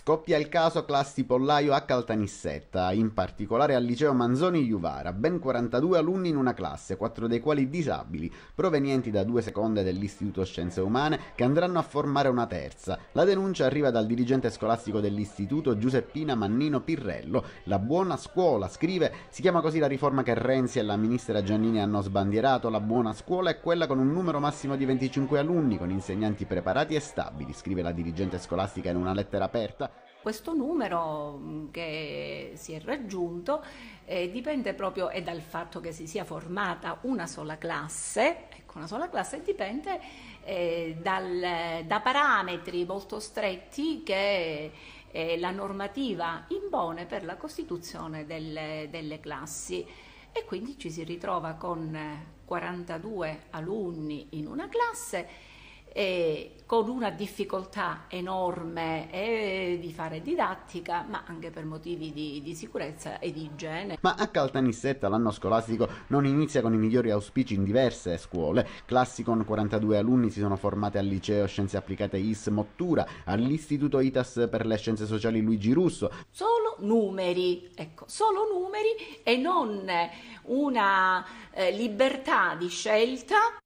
Scoppia il caso classi pollaio a Caltanissetta, in particolare al liceo Manzoni Juvara, ben 42 alunni in una classe, 4 dei quali disabili, provenienti da due seconde dell'Istituto Scienze Umane che andranno a formare una terza. La denuncia arriva dal dirigente scolastico dell'istituto Giuseppina Mannino Pirrello. La buona scuola, scrive, si chiama così la riforma che Renzi e la ministra Giannini hanno sbandierato. La buona scuola è quella con un numero massimo di 25 alunni, con insegnanti preparati e stabili, scrive la dirigente scolastica in una lettera aperta questo numero mm, che si è raggiunto eh, dipende proprio dal fatto che si sia formata una sola classe, ecco, una sola classe dipende eh, dal, da parametri molto stretti che eh, la normativa impone per la costituzione delle, delle classi e quindi ci si ritrova con 42 eh, alunni in una classe eh, con una difficoltà enorme eh, di fare didattica, ma anche per motivi di, di, sicurezza e di igiene. Ma a Caltanissetta l'anno scolastico non inizia con i migliori auspici in diverse scuole. Classi con 42 alunni si sono formate al liceo Scienze Applicate IS Mottura, all'Istituto ITAS per le Scienze Sociali Luigi Russo. Solo numeri, ecco, solo numeri e non una eh, libertà di scelta.